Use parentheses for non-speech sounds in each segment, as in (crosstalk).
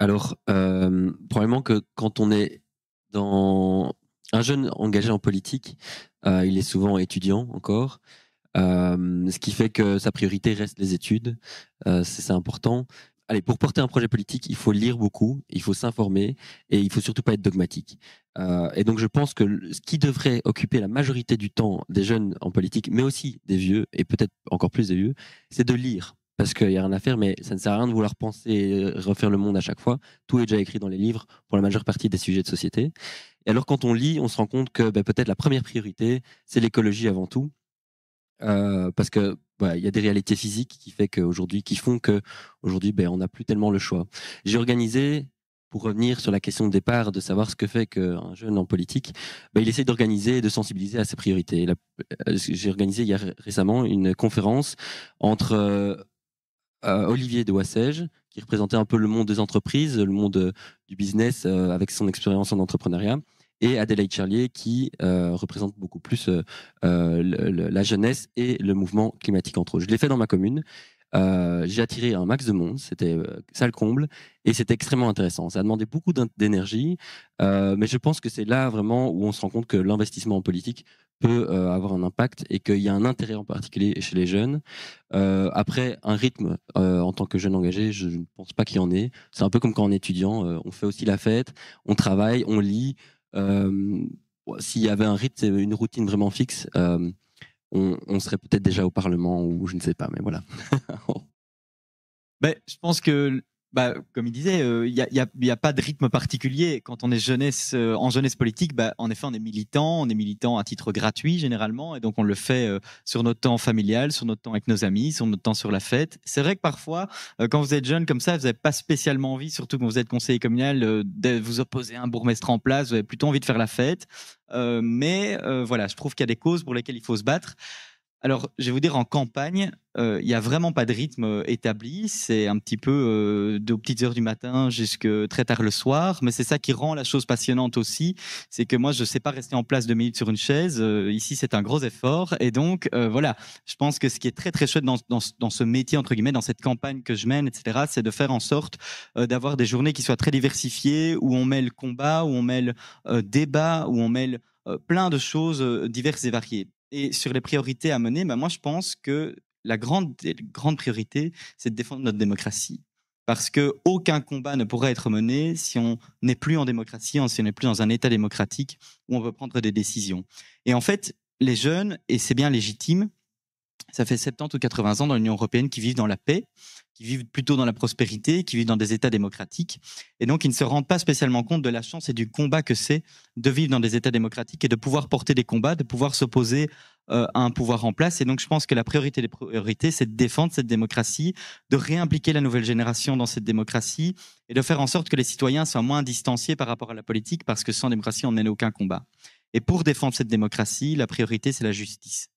Alors, euh, probablement que quand on est dans un jeune engagé en politique, euh, il est souvent étudiant encore, euh, ce qui fait que sa priorité reste les études. c'est important. Allez, pour porter un projet politique, il faut lire beaucoup, il faut s'informer et il faut surtout pas être dogmatique. et donc, je pense que ce qui devrait occuper la majorité du temps des jeunes en politique, mais aussi des vieux et peut-être encore plus des vieux, c'est de lire parce qu'il n'y a rien à faire, mais ça ne sert à rien de vouloir penser et euh, refaire le monde à chaque fois. Tout est déjà écrit dans les livres pour la majeure partie des sujets de société. Et alors quand on lit, on se rend compte que bah, peut-être la première priorité, c'est l'écologie avant tout, euh, parce que il y a des réalités physiques qui fait qu'aujourd'hui, qui font que aujourd'hui, ben, on n'a plus tellement le choix. J'ai organisé pour revenir sur la question de départ, de savoir ce que fait qu'un jeune en politique, ben, il essaie d'organiser et de sensibiliser à ses priorités. Euh, j'ai organisé récemment une conférence entre Olivier de Wassège, qui représentait un peu le monde des entreprises, le monde euh, du business euh, avec son expérience en entrepreneuriat, et Adélaïde Charlier, qui euh, représente beaucoup plus la jeunesse et le mouvement climatique entre autres. Je l'ai fait dans ma commune. j'ai attiré un max de monde, c'était euh, comble, et c'était extrêmement intéressant. Ça a demandé beaucoup d'énergie, mais je pense que c'est là vraiment où on se rend compte que l'investissement en politique peut euh, avoir un impact et qu'il y a un intérêt en particulier chez les jeunes. Euh, après, un rythme euh, en tant que jeune engagé, je, ne pense pas qu'il y en ait. C'est un peu comme quand on est étudiant, on fait aussi la fête, on travaille, on lit. S'il y avait un rythme, une routine vraiment fixe, on, on serait peut-être déjà au Parlement ou je ne sais pas, mais voilà. Mais (laughs) ben, je pense que bah, comme il disait, euh, il n'y a, pas de rythme particulier. Quand on est jeunesse, euh, en jeunesse politique, bah, en effet, on est militant, on est militant à titre gratuit généralement, et donc on le fait euh, sur notre temps familial, sur notre temps avec nos amis, sur notre temps sur la fête. C'est vrai que parfois, quand vous êtes jeune comme ça, vous n'avez pas spécialement envie, surtout quand vous êtes conseiller communal, de vous opposer à un bourgmestre en place, vous avez plutôt envie de faire la fête. mais voilà, je trouve qu'il y a des causes pour lesquelles il faut se battre. Alors, je vais vous dire, en campagne, euh, il n'y a vraiment pas de rythme euh, établi. C'est un petit peu euh, de petites heures du matin jusqu'à très tard le soir. Mais c'est ça qui rend la chose passionnante aussi. C'est que moi, je ne sais pas rester en place deux minutes sur une chaise. ici, c'est un gros effort. Et donc, voilà, je pense que ce qui est très, très chouette dans, dans, ce métier, entre guillemets, dans cette campagne que je mène, etc., c'est de faire en sorte d'avoir des journées qui soient très diversifiées, où on mêle combat, où on mêle débat, où on mêle plein de choses diverses et variées. Et sur les priorités à mener, bah, moi, je pense que la grande, grande priorité, c'est de défendre notre démocratie. Parce que aucun combat ne pourrait être mené si on n'est plus en démocratie, si on n'est plus dans un État démocratique où on veut prendre des décisions. Et en fait, les jeunes, et c'est bien légitime, ça fait 70 ou 80 ans dans l'Union européenne qui vivent dans la paix, qui vivent plutôt dans la prospérité, qui vivent dans des États démocratiques. Et donc, ils ne se rendent pas spécialement compte de la chance et du combat que c'est de vivre dans des États démocratiques et de pouvoir porter des combats, de pouvoir s'opposer euh, à un pouvoir en place. Et donc, je pense que la priorité des priorités, c'est de défendre cette démocratie, de réimpliquer la nouvelle génération dans cette démocratie et de faire en sorte que les citoyens soient moins distanciés par rapport à la politique parce que sans démocratie, on n'est aucun combat. Et pour défendre cette démocratie, la priorité, c'est la justice.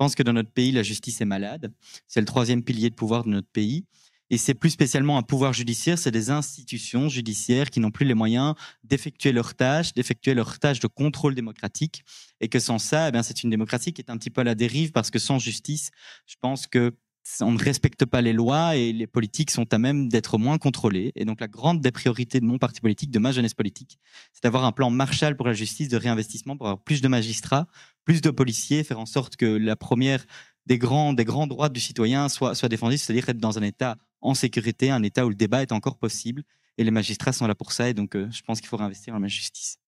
Je pense que dans notre pays, la justice est malade. C'est le troisième pilier de pouvoir de notre pays. Et c'est plus spécialement un pouvoir judiciaire, c'est des institutions judiciaires qui n'ont plus les moyens d'effectuer leurs tâches, d'effectuer leurs tâches de contrôle démocratique. Et que sans ça, eh c'est une démocratie qui est un petit peu à la dérive parce que sans justice, je pense que on ne respecte pas les lois et les politiques sont à même d'être moins contrôlées. Et donc la grande des priorités de mon parti politique, de ma jeunesse politique, c'est d'avoir un plan Marshall pour la justice de réinvestissement, pour avoir plus de magistrats, plus de policiers, faire en sorte que la première des grands, des grands droits du citoyen soit, soit défendue, c'est-à-dire être dans un État en sécurité, un État où le débat est encore possible. Et les magistrats sont là pour ça. Et donc euh, je pense qu'il faut réinvestir dans la justice.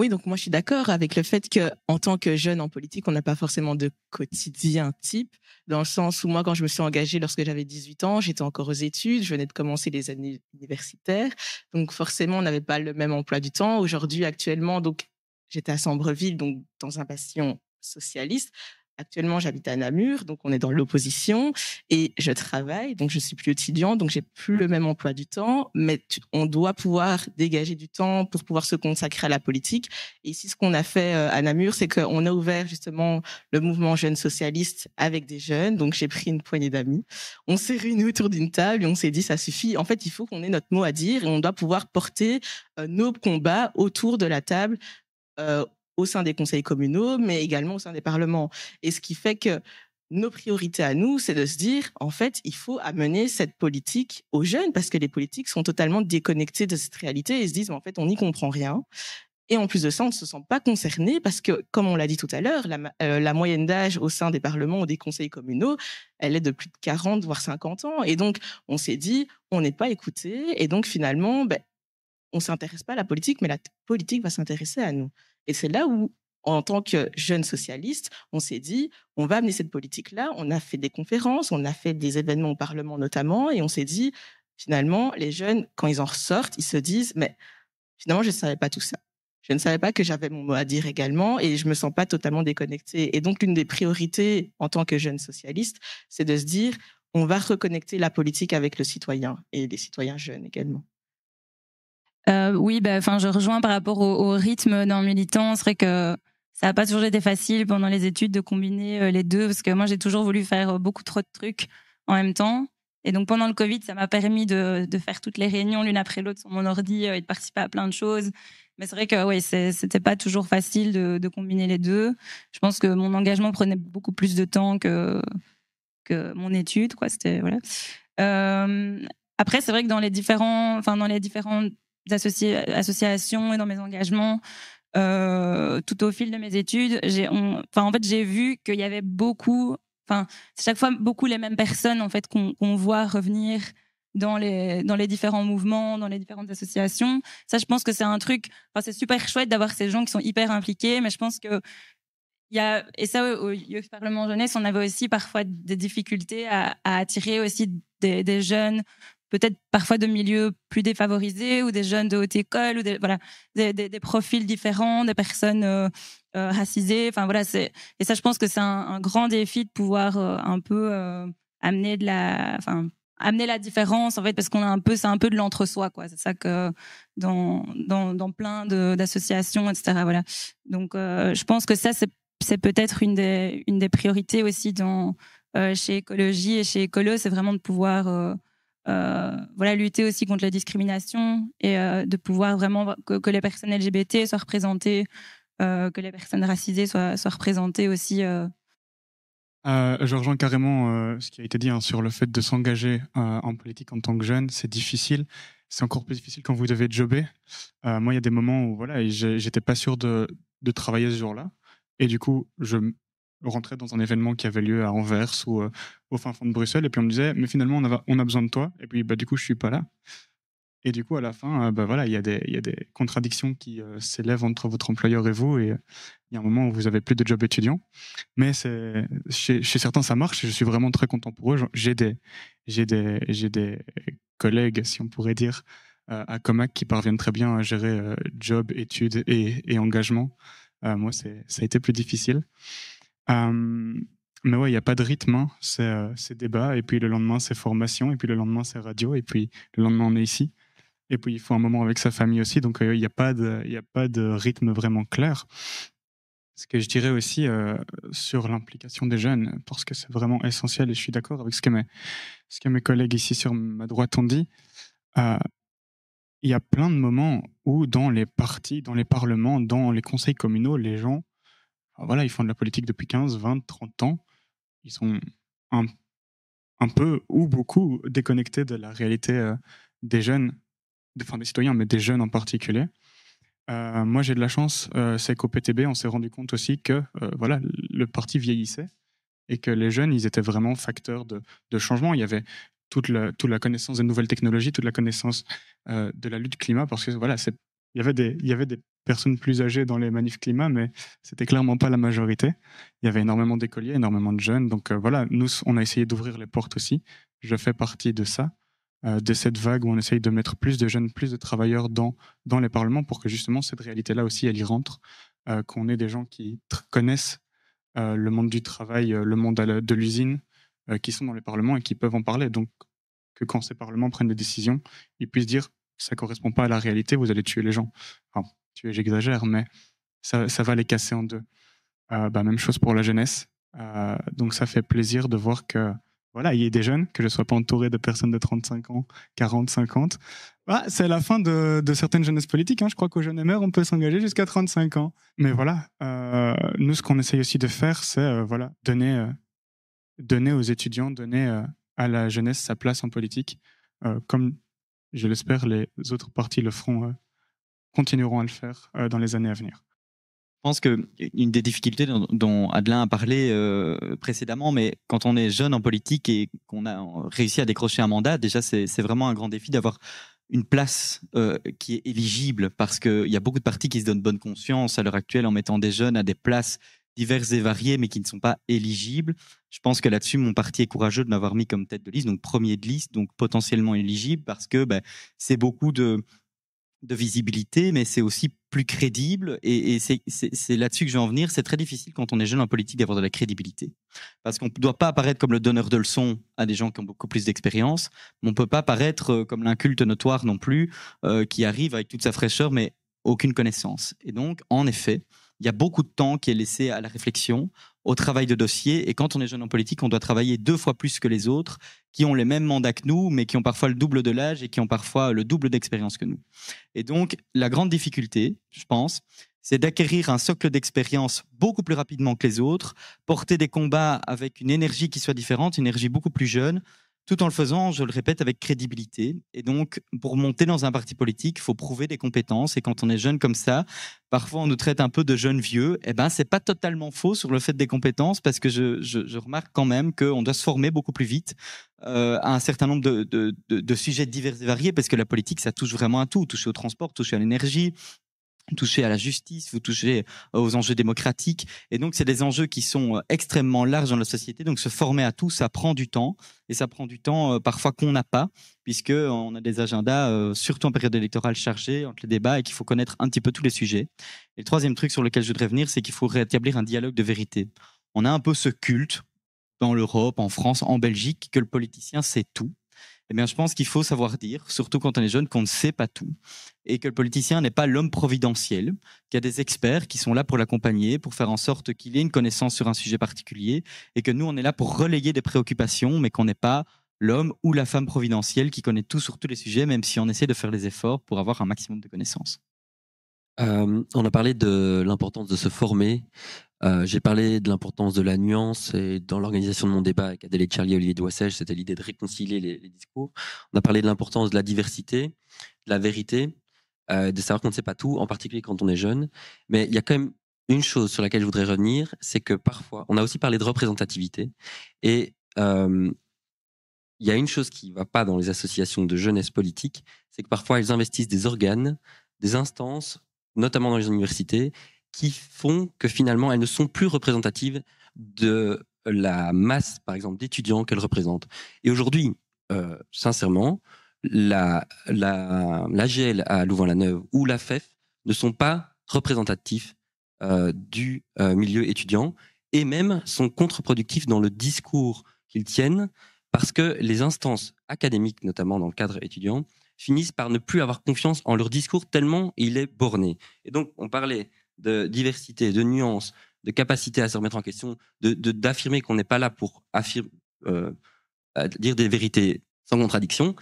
Oui, donc moi je suis d'accord avec le fait que en tant que jeune en politique, on n'a pas forcément de quotidien type, dans le sens où moi quand je me suis engagée lorsque j'avais 18 ans, j'étais encore aux études, je venais de commencer les années universitaires, donc forcément on n'avait pas le même emploi du temps. Aujourd'hui, actuellement, donc j'étais à Sambreville, donc dans un bastion socialiste. Actuellement, j'habite à Namur, donc on est dans l'opposition et je travaille, donc je suis plus étudiant, donc j'ai plus le même emploi du temps, mais on doit pouvoir dégager du temps pour pouvoir se consacrer à la politique. Et ici, ce qu'on a fait euh, à Namur, c'est qu'on a ouvert justement le mouvement jeune socialiste avec des jeunes, donc j'ai pris une poignée d'amis. On s'est réunis autour d'une table et on s'est dit, ça suffit. En fait, il faut qu'on ait notre mot à dire et on doit pouvoir porter euh, nos combats autour de la table. Euh, au sein des conseils communaux, mais également au sein des parlements. Et ce qui fait que nos priorités à nous, c'est de se dire, en fait, il faut amener cette politique aux jeunes parce que les politiques sont totalement déconnectées de cette réalité et se disent, en fait, on n'y comprend rien. Et en plus de ça, on ne se sent pas concerné parce que, comme on l'a dit tout à l'heure, la, euh, la, moyenne d'âge au sein des parlements ou des conseils communaux, elle est de plus de 40, voire 50 ans. Et donc, on s'est dit, on n'est pas écouté. Et donc, finalement, ben, on s'intéresse pas à la politique, mais la politique va s'intéresser à nous. Et c'est là où, en tant que jeune socialiste, on s'est dit, on va amener cette politique-là. On a fait des conférences, on a fait des événements au Parlement notamment, et on s'est dit, finalement, les jeunes, quand ils en ressortent, ils se disent, mais finalement, je ne savais pas tout ça. Je ne savais pas que j'avais mon mot à dire également et je ne me sens pas totalement déconnectée. Et donc, l'une des priorités en tant que jeune socialiste, c'est de se dire, on va reconnecter la politique avec le citoyen et les citoyens jeunes également. Euh, oui, bah, enfin, je rejoins par rapport au, rythme d'un militant. C'est vrai que ça n'a pas toujours été facile pendant les études de combiner euh, les deux, parce que moi, j'ai toujours voulu faire euh, beaucoup trop de trucs en même temps. Et donc, pendant le Covid, ça m'a permis de, de, faire toutes les réunions l'une après l'autre sur mon ordi euh, et de participer à plein de choses. Mais c'est vrai que oui, c'était pas toujours facile de, de, combiner les deux. Je pense que mon engagement prenait beaucoup plus de temps que, que mon étude, quoi. C'était voilà. Euh, après, c'est vrai que dans les différents, enfin dans les différentes associations et dans mes engagements. Euh, tout au fil de mes études, j'ai, enfin, en fait, j'ai vu qu'il y avait beaucoup, enfin, c'est chaque fois beaucoup les mêmes personnes, en fait, qu'on, voit revenir dans les, dans les différents mouvements, dans les différentes associations. Ça, je pense que c'est un truc, enfin, c'est super chouette d'avoir ces gens qui sont hyper impliqués, mais je pense que il y a, et ça, au Parlement Jeunesse, on avait aussi parfois des difficultés à, attirer aussi des, jeunes peut-être parfois de milieux plus défavorisés ou des jeunes de haute école ou des, voilà, des, profils différents, des personnes euh, euh, racisées. Enfin voilà, c'est et ça je pense que c'est un, grand défi de pouvoir euh, un peu amener de la, enfin amener la différence en fait parce qu'on a un peu c'est un peu de l'entre-soi quoi. C'est ça que dans dans, dans plein d'associations etc. Voilà. Donc je pense que ça c'est peut-être une des une des priorités aussi dans chez écologie et chez écolo, c'est vraiment de pouvoir euh, voilà, lutter aussi contre la discrimination et euh, de pouvoir vraiment que, les personnes LGBT soient représentées, euh, que les personnes racisées soient, soient représentées aussi. Euh, je rejoins carrément ce qui a été dit hein, sur le fait de s'engager en politique en tant que jeune. C'est difficile. C'est encore plus difficile quand vous devez jobber. moi, il y a des moments où voilà, j'étais pas sûr de, de travailler ce jour-là. Et du coup, je rentrait dans un événement qui avait lieu à Anvers ou euh, au fin fond de Bruxelles. Et puis on me disait, mais finalement, on a, on a besoin de toi. Et puis, bah, du coup, je suis pas là. Et du coup, à la fin, euh, bah, voilà, il y, a des contradictions qui euh, s'élèvent entre votre employeur et vous. Et il y a un moment où vous avez plus de job étudiant. Mais chez, chez certains, ça marche. Je suis vraiment très content pour eux. J'ai des, des collègues, si on pourrait dire, à Comac qui parviennent très bien à gérer job, études et, et engagement. moi, ça a été plus difficile mais ouais, il n'y a pas de rythme. Hein. Euh, c'est débat, et puis le lendemain, c'est formation, et puis le lendemain, c'est radio, et puis le lendemain, on est ici. Et puis, il faut un moment avec sa famille aussi. Donc, euh, il n'y a, pas de, a pas de rythme vraiment clair. Ce que je dirais aussi euh, sur l'implication des jeunes, parce que c'est vraiment essentiel, et je suis d'accord avec ce que, ce que mes collègues ici sur ma droite ont dit. Il y a plein de moments où, dans les partis, dans les parlements, dans les conseils communaux, les gens ah, voilà, ils font de la politique depuis 15, 20, 30 ans. Ils sont un, un peu ou beaucoup déconnectés de la réalité euh, des jeunes, enfin des citoyens, mais des jeunes en particulier. Euh, moi, j'ai de la chance, euh, c'est qu'au PTB, on s'est rendu compte aussi que voilà, le parti vieillissait et que les jeunes, ils étaient vraiment facteurs de, de changement. Il y avait toute la, toute la, connaissance des nouvelles technologies, toute la connaissance de la lutte climat, parce que voilà, c'est il y avait des, il y avait des personnes plus âgées dans les manifs climat, mais c'était clairement pas la majorité. Il y avait énormément d'écoliers, énormément de jeunes. Donc euh, voilà, nous, on a essayé d'ouvrir les portes aussi. Je fais partie de ça, euh, de cette vague où on essaye de mettre plus de jeunes, plus de travailleurs dans, dans les parlements pour que justement cette réalité-là aussi, elle y rentre, euh, qu'on ait des gens qui connaissent le monde du travail, le monde de l'usine, qui sont dans les parlements et qui peuvent en parler. Donc que quand ces parlements prennent des décisions, ils puissent dire ça correspond pas à la réalité, vous allez tuer les gens. Enfin, tuer, j'exagère, mais ça, ça, va les casser en deux. Euh, bah, même chose pour la jeunesse. Euh, donc ça fait plaisir de voir que voilà, il y a des jeunes, que je ne sois pas entouré de personnes de 35 ans, 40, 50. Bah, c'est la fin de, certaines jeunesses politiques. Hein. Je crois qu'aux jeunes émeures, on peut s'engager jusqu'à 35 ans. Mais voilà, euh, nous, ce qu'on essaye aussi de faire, c'est voilà, donner, donner aux étudiants, donner à la jeunesse sa place en politique, comme je l'espère, les autres parties le feront, euh, continueront à le faire euh, dans les années à venir. Je pense qu'une des difficultés dont, dont, Adelin a parlé euh, précédemment, mais quand on est jeune en politique et qu'on a réussi à décrocher un mandat, déjà c'est vraiment un grand défi d'avoir une place qui est éligible parce qu'il y a beaucoup de partis qui se donnent bonne conscience à l'heure actuelle en mettant des jeunes à des places divers et variés, mais qui ne sont pas éligibles. Je pense que là-dessus, mon parti est courageux de m'avoir mis comme tête de liste, donc premier de liste, donc potentiellement éligible, parce que ben, c'est beaucoup de, visibilité, mais c'est aussi plus crédible. Et, c'est là-dessus que je vais en venir. C'est très difficile quand on est jeune en politique d'avoir de la crédibilité. Parce qu'on ne doit pas apparaître comme le donneur de leçons à des gens qui ont beaucoup plus d'expérience, mais on ne peut pas paraître euh, comme l'inculte notoire non plus, euh, qui arrive avec toute sa fraîcheur, mais aucune connaissance. Et donc, en effet, il y a beaucoup de temps qui est laissé à la réflexion, au travail de dossier. Et quand on est jeune en politique, on doit travailler deux fois plus que les autres, qui ont les mêmes mandats que nous, mais qui ont parfois le double de l'âge et qui ont parfois le double d'expérience que nous. Et donc, la grande difficulté, je pense, c'est d'acquérir un socle d'expérience beaucoup plus rapidement que les autres, porter des combats avec une énergie qui soit différente, une énergie beaucoup plus jeune, tout en le faisant, je le répète, avec crédibilité. Et donc, pour monter dans un parti politique, il faut prouver des compétences. Et quand on est jeune comme ça, parfois on nous traite un peu de jeunes vieux. Eh ben, c'est pas totalement faux sur le fait des compétences, parce que je, remarque quand même qu'on doit se former beaucoup plus vite euh, à un certain nombre de, sujets divers et variés, parce que la politique, ça touche vraiment à tout. Toucher au transport, toucher à l'énergie, vous touchez à la justice, vous touchez aux enjeux démocratiques. Et donc, c'est des enjeux qui sont euh, extrêmement larges dans la société. Donc, se former à tout, ça prend du temps. Et ça prend du temps euh, parfois qu'on n'a pas, puisqu'on euh, a des agendas, surtout en période électorale chargée, entre les débats, et qu'il faut connaître un petit peu tous les sujets. Et le troisième truc sur lequel je voudrais venir, c'est qu'il faut rétablir un dialogue de vérité. On a un peu ce culte dans l'Europe, en France, en Belgique, que le politicien sait tout eh bien, je pense qu'il faut savoir dire, surtout quand on est jeune, qu'on ne sait pas tout et que le politicien n'est pas l'homme providentiel, qu'il y a des experts qui sont là pour l'accompagner, pour faire en sorte qu'il ait une connaissance sur un sujet particulier et que nous, on est là pour relayer des préoccupations, mais qu'on n'est pas l'homme ou la femme providentielle qui connaît tout sur tous les sujets, même si on essaie de faire les efforts pour avoir un maximum de connaissances. Euh, on a parlé de l'importance de se former. Euh, j'ai parlé de l'importance de la nuance et dans l'organisation de mon débat avec Adèle Charlie et Olivier c'était l'idée de réconcilier les, discours. On a parlé de l'importance de la diversité, de la vérité, euh, de savoir qu'on ne sait pas tout, en particulier quand on est jeune. Mais il y a quand même une chose sur laquelle je voudrais revenir, c'est que parfois, on a aussi parlé de représentativité et il y a une chose qui ne va pas dans les associations de jeunesse politique, c'est que parfois elles investissent des organes, des instances notamment dans les universités, qui font que finalement elles ne sont plus représentatives de la masse, par exemple, d'étudiants qu'elles représentent. Et aujourd'hui, euh, sincèrement, la, la, à Louvain-la-Neuve ou la FEF e ne sont pas représentatifs euh, du euh, milieu étudiant et même sont contre-productifs dans le discours qu'ils tiennent parce que les instances académiques, notamment dans le cadre étudiant, finissent par ne plus avoir confiance en leur discours tellement il est borné. Et donc, on parlait de diversité, de nuances, de capacité à se remettre en question, d'affirmer de, qu'on n'est pas là pour affirmer euh, dire des vérités sans contradiction.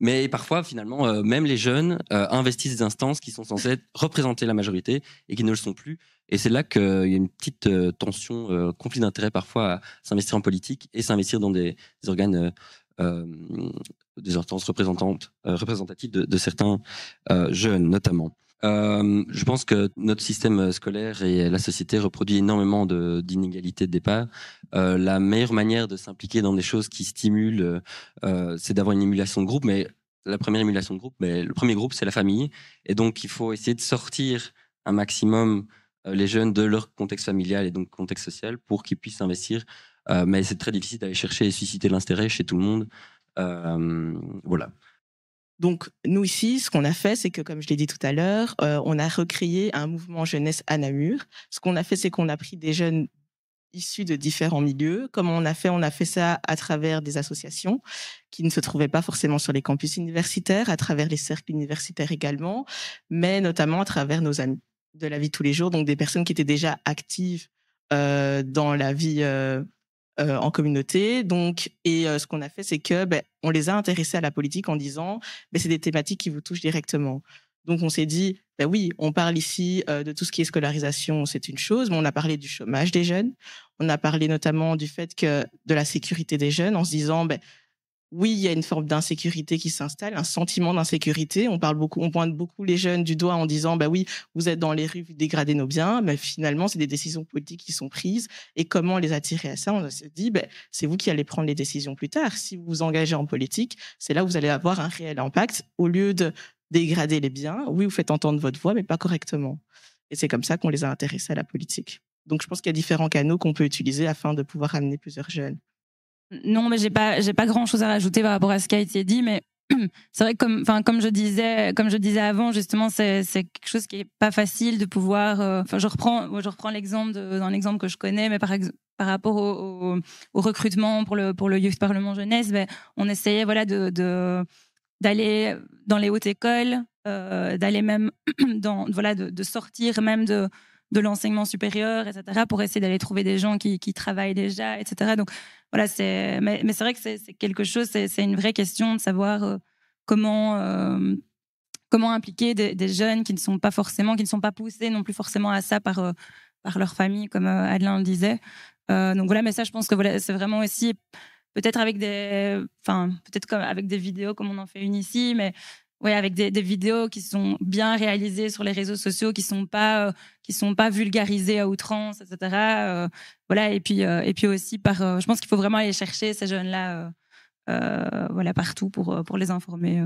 Mais parfois, finalement, euh, même les jeunes euh, investissent des instances qui sont censées représenter la majorité et qui ne le sont plus. Et c'est là qu'il y a une petite tension, conflit d'intérêt parfois à s'investir en politique et s'investir dans des organes euh, des instances représentantes, euh, représentatives de, certains euh, jeunes notamment. je pense que notre système scolaire et la société reproduit énormément d'inégalités de, départ. la meilleure manière de s'impliquer dans des choses qui stimulent, c'est d'avoir une émulation de groupe. Mais la première émulation de groupe, mais le premier groupe, c'est la famille. Et donc, il faut essayer de sortir un maximum les jeunes de leur contexte familial et donc contexte social pour qu'ils puissent investir euh, mais c'est très difficile d'aller chercher et susciter l'intérêt chez tout le monde. Euh, voilà. Donc, nous ici, ce qu'on a fait, c'est que, comme je l'ai dit tout à l'heure, euh, on a recréé un mouvement jeunesse à Namur. Ce qu'on a fait, c'est qu'on a pris des jeunes issus de différents milieux. Comment on a fait On a fait ça à travers des associations qui ne se trouvaient pas forcément sur les campus universitaires, à travers les cercles universitaires également, mais notamment à travers nos amis de la vie de tous les jours, donc des personnes qui étaient déjà actives dans la vie euh, en communauté. Donc, et euh, ce qu'on a fait, c'est que ben, on les a intéressés à la politique en disant, ben, c'est des thématiques qui vous touchent directement. Donc, on s'est dit, ben oui, on parle ici euh, de tout ce qui est scolarisation, c'est une chose, mais on a parlé du chômage des jeunes. On a parlé notamment du fait que de la sécurité des jeunes, en se disant, ben oui, il y a une forme d'insécurité qui s'installe, un sentiment d'insécurité. On parle beaucoup, on pointe beaucoup les jeunes du doigt en disant, bah oui, vous êtes dans les rues, vous dégradez nos biens, mais finalement, c'est des décisions politiques qui sont prises. Et comment les attirer à ça On se dit, bah, c'est vous qui allez prendre les décisions plus tard. Si vous vous engagez en politique, c'est là où vous allez avoir un réel impact. Au lieu de dégrader les biens, oui, vous faites entendre votre voix, mais pas correctement. Et c'est comme ça qu'on les a intéressés à la politique. Donc, je pense qu'il y a différents canaux qu'on peut utiliser afin de pouvoir amener plusieurs jeunes. Non, mais j'ai pas, j'ai pas grand chose à rajouter par rapport à ce qui a été dit, mais (clears throat) c'est vrai que comme, enfin, comme je disais, comme je disais avant, justement, c'est, c'est quelque chose qui est pas facile de pouvoir, euh, enfin, je reprends, je reprends l'exemple d'un exemple que je connais, mais par par rapport au, recrutement pour le, pour le Youth Parlement Jeunesse, ben, on essayait voilà, de, d'aller dans les hautes écoles, euh, d'aller même (clears throat) dans, voilà, de sortir même de, de l'enseignement supérieur, etc., pour essayer d'aller trouver des gens qui, qui, travaillent déjà, etc. Donc voilà, c'est. Mais, c'est vrai que c'est quelque chose, c'est une vraie question de savoir euh, comment. Euh, comment impliquer des, jeunes qui ne sont pas forcément, qui ne sont pas poussés non plus forcément à ça par, euh, par leur famille, comme Adeline le disait. donc voilà, mais ça, je pense que voilà, c'est vraiment aussi peut-être avec des, enfin peut-être avec des vidéos comme on en fait une ici, mais ouais, avec des, des, vidéos qui sont bien réalisées sur les réseaux sociaux, qui sont pas, euh, qui sont pas vulgarisées à outrance, etc. Euh, voilà, et puis, euh, et puis aussi par, je pense qu'il faut vraiment aller chercher ces jeunes-là, voilà, partout pour pour les informer.